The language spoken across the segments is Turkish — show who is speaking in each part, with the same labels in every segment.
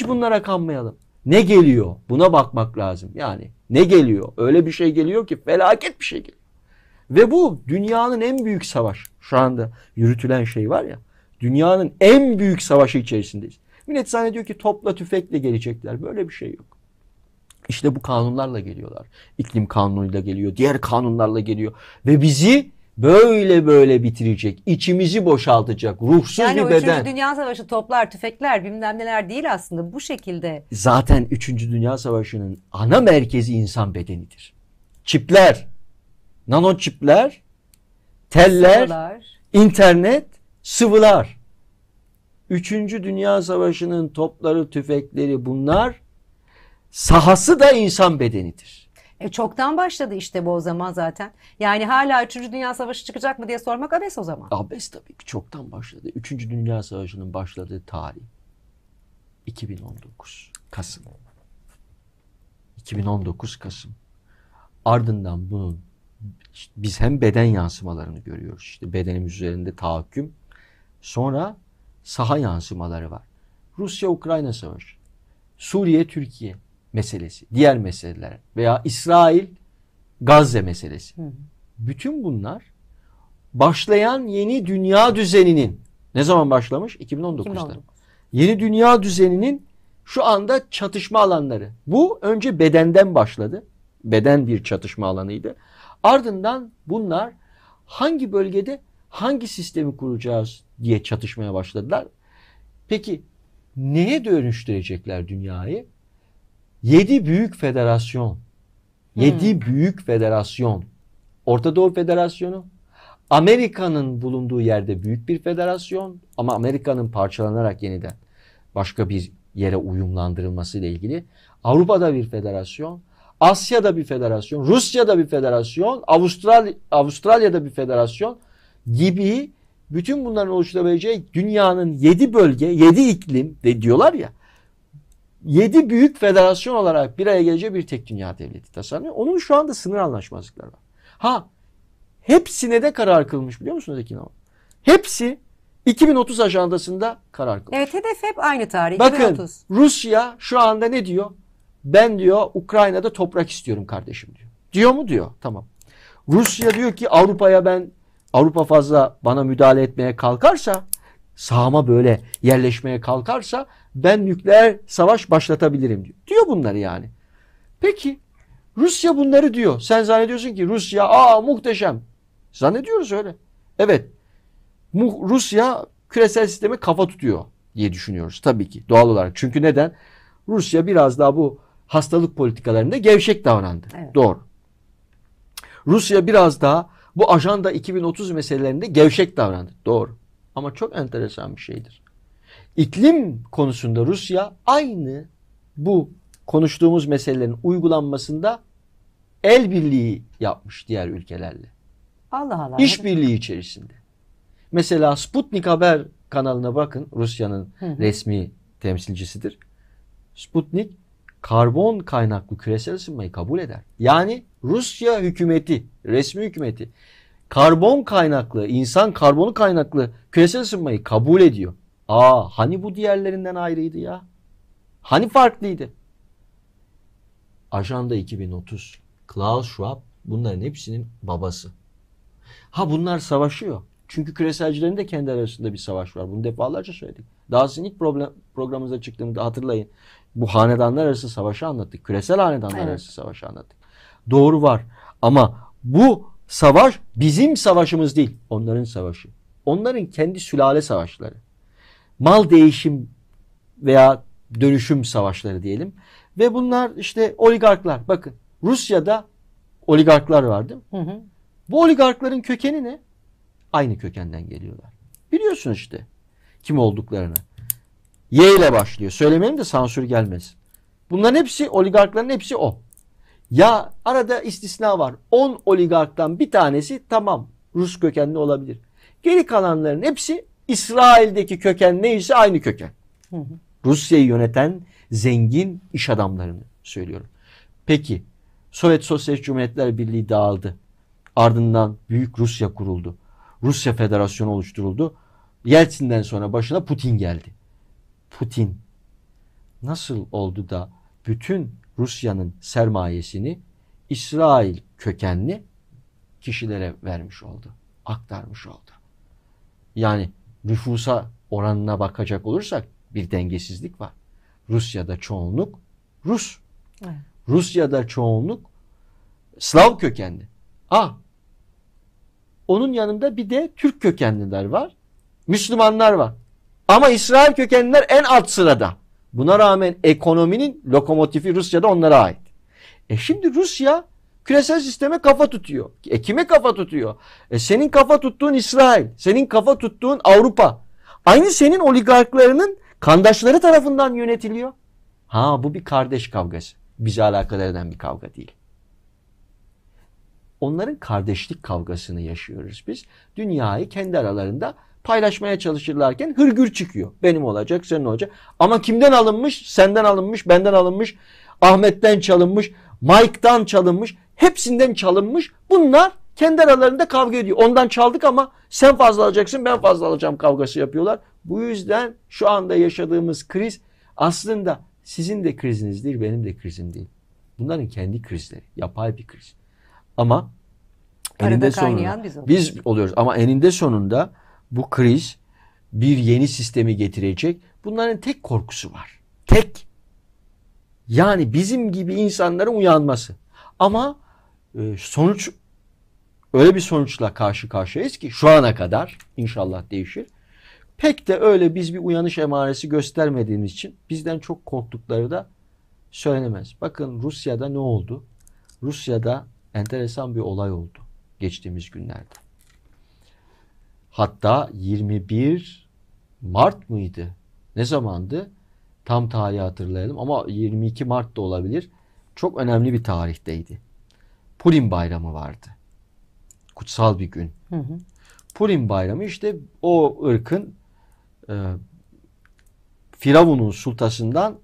Speaker 1: hiç bunlara kanmayalım. Ne geliyor? Buna bakmak lazım. Yani ne geliyor? Öyle bir şey geliyor ki felaket bir şey geliyor. Ve bu dünyanın en büyük savaş. Şu anda yürütülen şey var ya. Dünyanın en büyük savaşı içerisindeyiz. Millet zannediyor ki topla tüfekle gelecekler. Böyle bir şey yok. İşte bu kanunlarla geliyorlar. İklim kanunuyla geliyor, diğer kanunlarla geliyor ve bizi böyle böyle bitirecek, içimizi boşaltacak, ruhsuz yani bir beden. Yani 3.
Speaker 2: Dünya Savaşı toplar, tüfekler bilmem neler değil aslında bu şekilde.
Speaker 1: Zaten 3. Dünya Savaşı'nın ana merkezi insan bedenidir. Çipler, nano çipler, teller, sıvılar. internet, sıvılar. 3. Dünya Savaşı'nın topları, tüfekleri bunlar sahası da insan bedenidir.
Speaker 2: E çoktan başladı işte bu o zaman zaten. Yani hala 3. Dünya Savaşı çıkacak mı diye sormak abes o zaman.
Speaker 1: Abes tabii ki çoktan başladı. 3. Dünya Savaşı'nın başladığı tarih 2019 Kasım. 2019 Kasım. Ardından bunun işte biz hem beden yansımalarını görüyoruz. İşte bedenimiz üzerinde tahakküm. Sonra saha yansımaları var. Rusya-Ukrayna savaşı. Suriye-Türkiye meselesi, diğer meseleler veya İsrail Gazze meselesi. Bütün bunlar başlayan yeni dünya düzeninin ne zaman başlamış? 2019'da. Yeni dünya düzeninin şu anda çatışma alanları. Bu önce bedenden başladı. Beden bir çatışma alanıydı. Ardından bunlar hangi bölgede hangi sistemi kuracağız diye çatışmaya başladılar. Peki neye dönüştürecekler dünyayı? Yedi büyük federasyon. Yedi hmm. büyük federasyon. Orta Doğu Federasyonu. Amerika'nın bulunduğu yerde büyük bir federasyon ama Amerika'nın parçalanarak yeniden başka bir yere uyumlandırılması ile ilgili. Avrupa'da bir federasyon, Asya'da bir federasyon, Rusya'da bir federasyon, Avustralya, Avustralya'da bir federasyon gibi bütün bunların oluşturabileceği dünyanın yedi bölge, yedi iklim de diyorlar ya yedi büyük federasyon olarak bir araya geleceği bir tek dünya devleti tasarlıyor. Onun şu anda sınır anlaşmazlıkları var. Ha hepsine de karar kılmış biliyor musunuz Ekin Hanım? Hepsi 2030 ajandasında karar
Speaker 2: kılmış. Evet hedef hep aynı tarih Bakın, 2030.
Speaker 1: Rusya şu anda ne diyor? Ben diyor Ukrayna'da toprak istiyorum kardeşim diyor. Diyor mu diyor? Tamam. Rusya diyor ki Avrupa'ya ben Avrupa fazla bana müdahale etmeye kalkarsa sahama böyle yerleşmeye kalkarsa ben nükleer savaş başlatabilirim diyor. Diyor bunları yani. Peki Rusya bunları diyor. Sen zannediyorsun ki Rusya aa muhteşem. Zannediyoruz öyle. Evet. Rusya küresel sisteme kafa tutuyor diye düşünüyoruz tabii ki doğal olarak. Çünkü neden? Rusya biraz daha bu hastalık politikalarında gevşek davrandı. Evet. Doğru. Rusya biraz daha bu ajanda 2030 meselelerinde gevşek davrandı. Doğru. Ama çok enteresan bir şeydir. İklim konusunda Rusya aynı bu konuştuğumuz meselelerin uygulanmasında el birliği yapmış diğer ülkelerle.
Speaker 2: Allah Allah. İş
Speaker 1: birliği içerisinde. Mesela Sputnik Haber kanalına bakın. Rusya'nın resmi temsilcisidir. Sputnik karbon kaynaklı küresel ısınmayı kabul eder. Yani Rusya hükümeti, resmi hükümeti karbon kaynaklı, insan karbonu kaynaklı küresel ısınmayı kabul ediyor. Aa hani bu diğerlerinden ayrıydı ya? Hani farklıydı? Ajanda 2030. Klaus Schwab bunların hepsinin babası. Ha bunlar savaşıyor. Çünkü küreselcilerin de kendi arasında bir savaş var. Bunu defalarca söyledik. Daha sizin ilk problem, programımıza çıktığımda hatırlayın. Bu hanedanlar arası savaşı anlattık. Küresel hanedanlar evet. arası savaşı anlattık. Doğru var. Ama bu savaş bizim savaşımız değil. Onların savaşı. Onların kendi sülale savaşları mal değişim veya dönüşüm savaşları diyelim. Ve bunlar işte oligarklar. Bakın Rusya'da oligarklar vardı. Hı hı. Bu oligarkların kökeni ne? Aynı kökenden geliyorlar. Biliyorsun işte kim olduklarını. Y ile başlıyor. Söylemeyelim de sansür gelmesin. Bunların hepsi oligarkların hepsi o. Ya arada istisna var. 10 oligarktan bir tanesi tamam Rus kökenli olabilir. Geri kalanların hepsi İsrail'deki köken neyse aynı köken. Hı hı. Rusya'yı yöneten zengin iş adamlarını söylüyorum. Peki Sovyet Sosyalist Cumhuriyetler Birliği dağıldı. Ardından Büyük Rusya kuruldu. Rusya Federasyonu oluşturuldu. Yeltsin'den sonra başına Putin geldi. Putin nasıl oldu da bütün Rusya'nın sermayesini İsrail kökenli kişilere vermiş oldu, aktarmış oldu. Yani nüfusa oranına bakacak olursak bir dengesizlik var. Rusya'da çoğunluk Rus. Rusya'da çoğunluk Slav kökenli. Ah. Onun yanında bir de Türk kökenliler var. Müslümanlar var. Ama İsrail kökenliler en alt sırada. Buna rağmen ekonominin lokomotifi Rusya'da onlara ait. E şimdi Rusya küresel sisteme kafa tutuyor. E kime kafa tutuyor? E senin kafa tuttuğun İsrail, senin kafa tuttuğun Avrupa. Aynı senin oligarklarının kandaşları tarafından yönetiliyor. Ha bu bir kardeş kavgası. Bizi alakadar eden bir kavga değil. Onların kardeşlik kavgasını yaşıyoruz biz. Dünyayı kendi aralarında paylaşmaya çalışırlarken hırgür çıkıyor. Benim olacak, senin olacak. Ama kimden alınmış? Senden alınmış, benden alınmış, Ahmet'ten çalınmış, Mike'dan çalınmış hepsinden çalınmış. Bunlar kendi aralarında kavga ediyor. Ondan çaldık ama sen fazla alacaksın ben fazla alacağım kavgası yapıyorlar. Bu yüzden şu anda yaşadığımız kriz aslında sizin de kriziniz değil benim de krizim değil. Bunların kendi krizleri yapay bir kriz. Ama Arada eninde sonunda biz, biz oluyoruz ama eninde sonunda bu kriz bir yeni sistemi getirecek. Bunların tek korkusu var. Tek. Yani bizim gibi insanların uyanması. Ama ee, sonuç öyle bir sonuçla karşı karşıyayız ki şu ana kadar inşallah değişir. Pek de öyle biz bir uyanış emaresi göstermediğimiz için bizden çok korktukları da söylenemez. Bakın Rusya'da ne oldu? Rusya'da enteresan bir olay oldu geçtiğimiz günlerde. Hatta 21 Mart mıydı? Ne zamandı? Tam tarihi hatırlayalım ama 22 Mart da olabilir. Çok önemli bir tarihteydi. Purim Bayramı vardı. Kutsal bir gün. Hı hı. Purim Bayramı işte o ırkın e, Firavun'un sultasından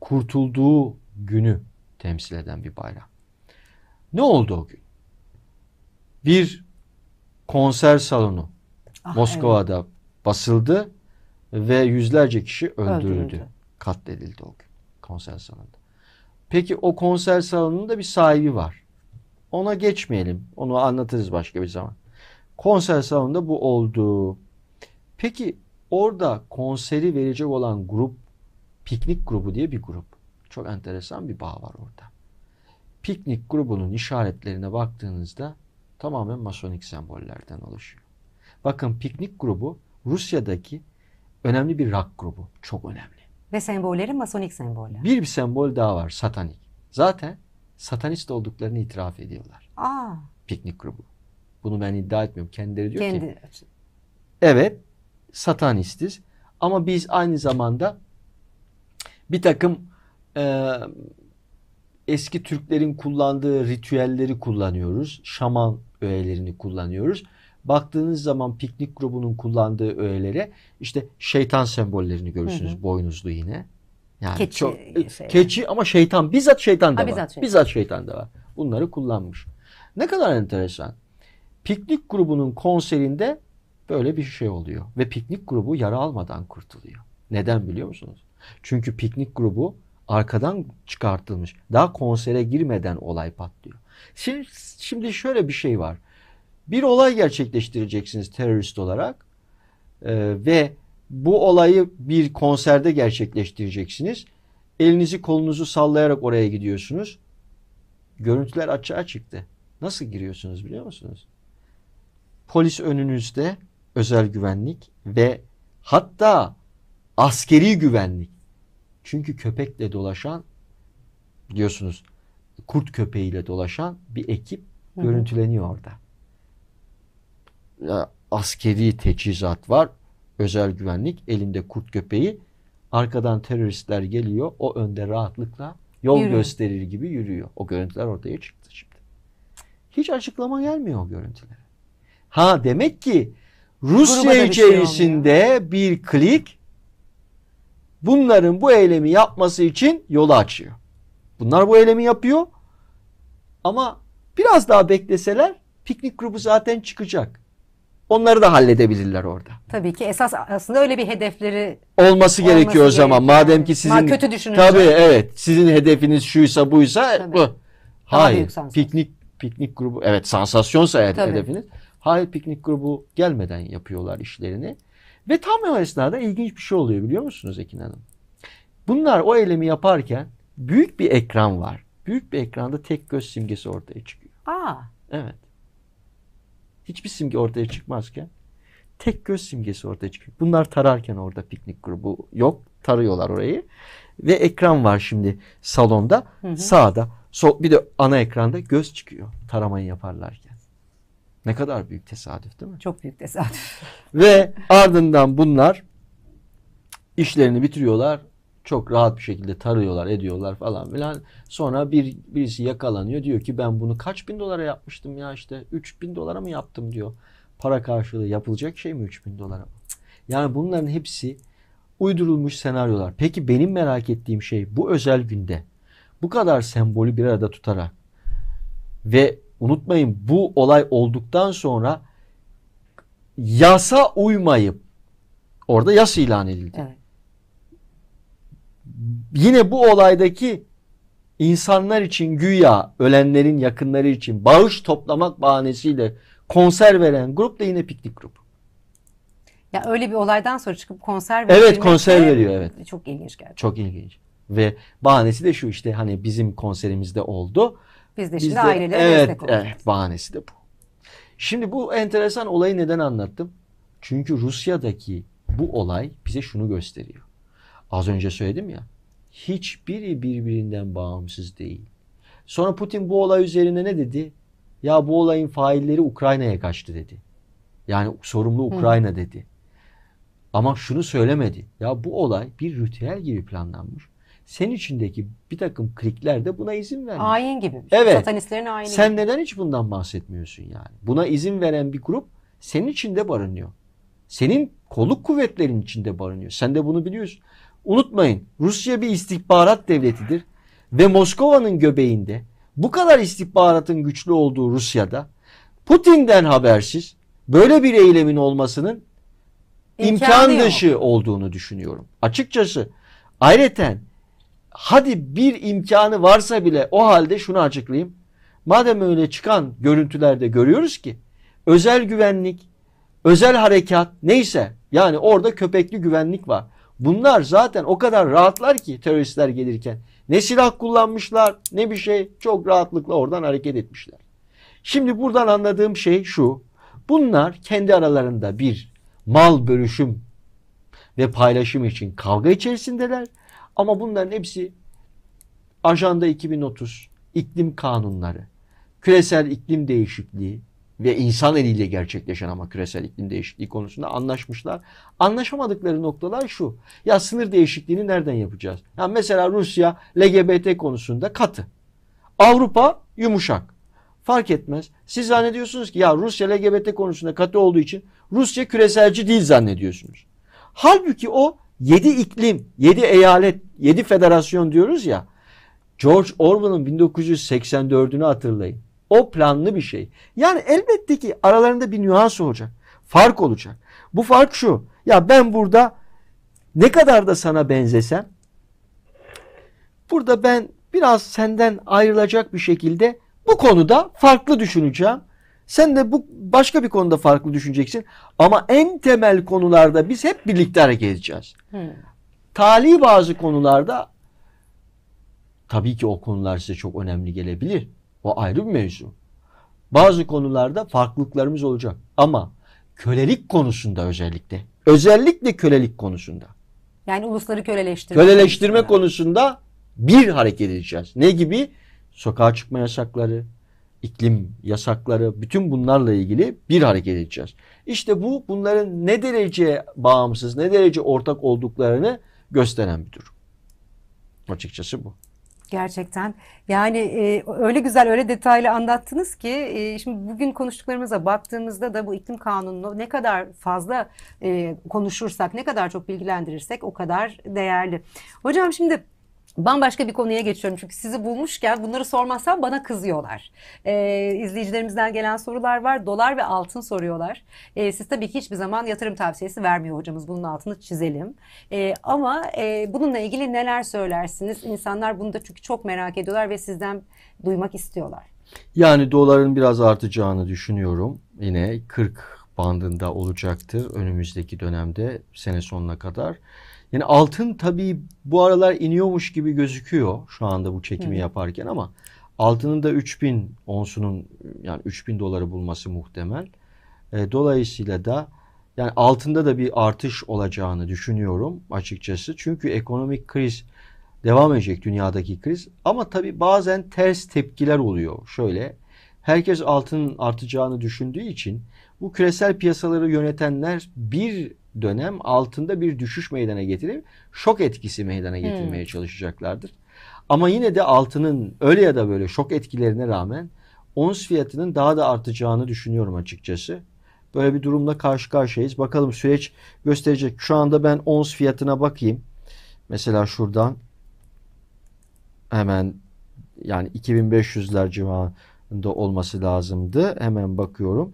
Speaker 1: kurtulduğu günü temsil eden bir bayram. Ne oldu o gün? Bir konser salonu
Speaker 2: ah, Moskova'da
Speaker 1: evet. basıldı ve yüzlerce kişi öldürüldü. öldürüldü. Katledildi o gün konser salonunda. Peki o konser salonunun da bir sahibi var. Ona geçmeyelim. Onu anlatırız başka bir zaman. Konser salonunda bu oldu. Peki orada konseri verecek olan grup piknik grubu diye bir grup. Çok enteresan bir bağ var orada. Piknik grubunun işaretlerine baktığınızda tamamen masonik sembollerden oluşuyor. Bakın piknik grubu Rusya'daki önemli bir rak grubu. Çok önemli.
Speaker 2: Ve sembolleri masonik semboller.
Speaker 1: Bir, bir sembol daha var satanik. Zaten satanist olduklarını itiraf ediyorlar. Aa. Piknik grubu. Bunu ben iddia etmiyorum. Kendileri diyor Kendi. ki. Evet satanistiz ama biz aynı zamanda bir takım e, eski Türklerin kullandığı ritüelleri kullanıyoruz. Şaman öğelerini kullanıyoruz. Baktığınız zaman piknik grubunun kullandığı öğelere işte şeytan sembollerini görürsünüz hı hı. boynuzlu yine. Yani keçi çok, şey. Keçi ama şeytan bizzat şeytan da ha, var. Bizzat şeytan. bizzat şeytan da var. Bunları kullanmış. Ne kadar enteresan. Piknik grubunun konserinde böyle bir şey oluyor ve piknik grubu yara almadan kurtuluyor. Neden biliyor musunuz? Çünkü piknik grubu arkadan çıkartılmış. Daha konsere girmeden olay patlıyor. Şimdi, şimdi şöyle bir şey var. Bir olay gerçekleştireceksiniz terörist olarak e, ve bu olayı bir konserde gerçekleştireceksiniz. Elinizi kolunuzu sallayarak oraya gidiyorsunuz. Görüntüler açığa çıktı. Nasıl giriyorsunuz biliyor musunuz? Polis önünüzde özel güvenlik ve hatta askeri güvenlik. Çünkü köpekle dolaşan biliyorsunuz, kurt köpeğiyle dolaşan bir ekip görüntüleniyor orada. askeri teçhizat var, özel güvenlik elinde kurt köpeği arkadan teröristler geliyor o önde rahatlıkla yol yürüyor. gösterir gibi yürüyor. O görüntüler ortaya çıktı şimdi. Hiç açıklama gelmiyor o görüntülere. Ha demek ki Rusya bir şey içerisinde şey bir klik bunların bu eylemi yapması için yolu açıyor. Bunlar bu eylemi yapıyor ama biraz daha bekleseler piknik grubu zaten çıkacak. Onları da halledebilirler orada.
Speaker 2: Tabii ki esas aslında öyle bir hedefleri
Speaker 1: olması gerekiyor olması o zaman. Gerekiyor. Madem ki sizin kötü düşününce. Tabii evet. Sizin hedefiniz şuysa buysa tabii. bu. Hayır. Piknik piknik grubu evet sansasyonsa eğer tabii. hedefiniz. Hayır piknik grubu gelmeden yapıyorlar işlerini. Ve tam o esnada ilginç bir şey oluyor biliyor musunuz Ekin Hanım? Bunlar o eylemi yaparken büyük bir ekran var. Büyük bir ekranda tek göz simgesi ortaya çıkıyor. Aa. Evet hiçbir simge ortaya çıkmazken tek göz simgesi ortaya çıkıyor. Bunlar tararken orada piknik grubu yok. Tarıyorlar orayı. Ve ekran var şimdi salonda. Hı hı. Sağda. So, bir de ana ekranda göz çıkıyor taramayı yaparlarken. Ne kadar büyük tesadüf değil
Speaker 2: mi? Çok büyük tesadüf.
Speaker 1: Ve ardından bunlar işlerini bitiriyorlar çok rahat bir şekilde tarıyorlar, ediyorlar falan filan. Sonra bir birisi yakalanıyor diyor ki ben bunu kaç bin dolara yapmıştım ya işte 3 bin dolara mı yaptım diyor. Para karşılığı yapılacak şey mi 3 bin dolara? mı? Yani bunların hepsi uydurulmuş senaryolar. Peki benim merak ettiğim şey bu özel günde bu kadar sembolü bir arada tutarak ve unutmayın bu olay olduktan sonra yasa uymayıp orada yas ilan edildi. Evet yine bu olaydaki insanlar için güya ölenlerin yakınları için bağış toplamak bahanesiyle konser veren grup da yine piknik grup.
Speaker 2: Ya öyle bir olaydan sonra çıkıp konser veriyor. Evet konser veriyor evet.
Speaker 1: Çok ilginç geldi. Çok ilginç. Ve bahanesi de şu işte hani bizim konserimizde oldu.
Speaker 2: Biz de şimdi ailelere evet, destek oluyoruz.
Speaker 1: Evet bahanesi de bu. Şimdi bu enteresan olayı neden anlattım? Çünkü Rusya'daki bu olay bize şunu gösteriyor. Az önce söyledim ya. Hiçbiri birbirinden bağımsız değil. Sonra Putin bu olay üzerine ne dedi? Ya bu olayın failleri Ukrayna'ya kaçtı dedi. Yani sorumlu Ukrayna Hı. dedi. Ama şunu söylemedi. Ya bu olay bir ritüel gibi planlanmış. Senin içindeki bir takım klikler de buna izin vermiş. Ayin gibi. Şey. Evet. Satanistlerin ayini Sen gibi. neden hiç bundan bahsetmiyorsun yani? Buna izin veren bir grup senin içinde barınıyor. Senin kolluk kuvvetlerin içinde barınıyor. Sen de bunu biliyorsun. Unutmayın Rusya bir istihbarat devletidir ve Moskova'nın göbeğinde bu kadar istihbaratın güçlü olduğu Rusya'da Putin'den habersiz böyle bir eylemin olmasının
Speaker 2: imkan, dışı
Speaker 1: olduğunu düşünüyorum. Açıkçası ayrıca hadi bir imkanı varsa bile o halde şunu açıklayayım. Madem öyle çıkan görüntülerde görüyoruz ki özel güvenlik, özel harekat neyse yani orada köpekli güvenlik var. Bunlar zaten o kadar rahatlar ki teröristler gelirken. Ne silah kullanmışlar ne bir şey. Çok rahatlıkla oradan hareket etmişler. Şimdi buradan anladığım şey şu. Bunlar kendi aralarında bir mal bölüşüm ve paylaşım için kavga içerisindeler. Ama bunların hepsi Ajanda 2030, iklim kanunları, küresel iklim değişikliği, ve insan eliyle gerçekleşen ama küresel iklim değişikliği konusunda anlaşmışlar. Anlaşamadıkları noktalar şu. Ya sınır değişikliğini nereden yapacağız? Ya mesela Rusya LGBT konusunda katı. Avrupa yumuşak. Fark etmez. Siz zannediyorsunuz ki ya Rusya LGBT konusunda katı olduğu için Rusya küreselci değil zannediyorsunuz. Halbuki o 7 iklim, 7 eyalet, 7 federasyon diyoruz ya. George Orwell'ın 1984'ünü hatırlayın. O planlı bir şey. Yani elbette ki aralarında bir nüans olacak. Fark olacak. Bu fark şu. Ya ben burada ne kadar da sana benzesem burada ben biraz senden ayrılacak bir şekilde bu konuda farklı düşüneceğim. Sen de bu başka bir konuda farklı düşüneceksin. Ama en temel konularda biz hep birlikte hareket edeceğiz. Hmm. Tali bazı konularda tabii ki o konular size çok önemli gelebilir. O ayrı bir mevzu. Bazı konularda farklılıklarımız olacak ama kölelik konusunda özellikle. Özellikle kölelik konusunda.
Speaker 2: Yani ulusları köleleştirme. Köleleştirme
Speaker 1: konusunda, konusunda bir hareket edeceğiz. Ne gibi? Sokağa çıkma yasakları, iklim yasakları, bütün bunlarla ilgili bir hareket edeceğiz. İşte bu bunların ne derece bağımsız, ne derece ortak olduklarını gösteren bir durum. Açıkçası bu.
Speaker 2: Gerçekten. Yani e, öyle güzel, öyle detaylı anlattınız ki e, şimdi bugün konuştuklarımıza baktığımızda da bu iklim kanununu ne kadar fazla e, konuşursak, ne kadar çok bilgilendirirsek o kadar değerli. Hocam şimdi Bambaşka bir konuya geçiyorum çünkü sizi bulmuşken bunları sormazsam bana kızıyorlar. Ee, izleyicilerimizden gelen sorular var. Dolar ve altın soruyorlar. Ee, siz tabii ki hiçbir zaman yatırım tavsiyesi vermiyor hocamız. Bunun altını çizelim. Ee, ama e, bununla ilgili neler söylersiniz? İnsanlar bunu da çünkü çok merak ediyorlar ve sizden duymak istiyorlar.
Speaker 1: Yani doların biraz artacağını düşünüyorum. Yine 40 bandında olacaktır önümüzdeki dönemde sene sonuna kadar. Yani altın tabii bu aralar iniyormuş gibi gözüküyor şu anda bu çekimi Hı. yaparken ama altının da 3000 onsunun yani 3000 doları bulması muhtemel. E, dolayısıyla da yani altında da bir artış olacağını düşünüyorum açıkçası. Çünkü ekonomik kriz devam edecek dünyadaki kriz ama tabii bazen ters tepkiler oluyor. Şöyle herkes altının artacağını düşündüğü için bu küresel piyasaları yönetenler bir dönem altında bir düşüş meydana getirip şok etkisi meydana getirmeye hmm. çalışacaklardır. Ama yine de altının öyle ya da böyle şok etkilerine rağmen ons fiyatının daha da artacağını düşünüyorum açıkçası. Böyle bir durumla karşı karşıyayız. Bakalım süreç gösterecek. Şu anda ben ons fiyatına bakayım. Mesela şuradan hemen yani 2500'ler civarında olması lazımdı. Hemen bakıyorum.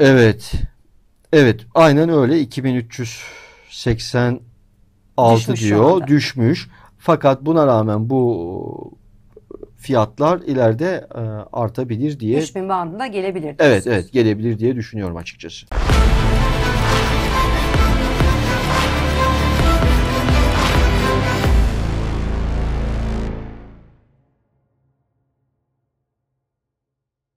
Speaker 1: Evet. Evet aynen öyle 2386 Düşmüş diyor düşmüş. Fakat buna rağmen bu fiyatlar ileride e, artabilir diye. 3000
Speaker 2: bandına gelebilir. Evet evet
Speaker 1: gelebilir diye düşünüyorum açıkçası.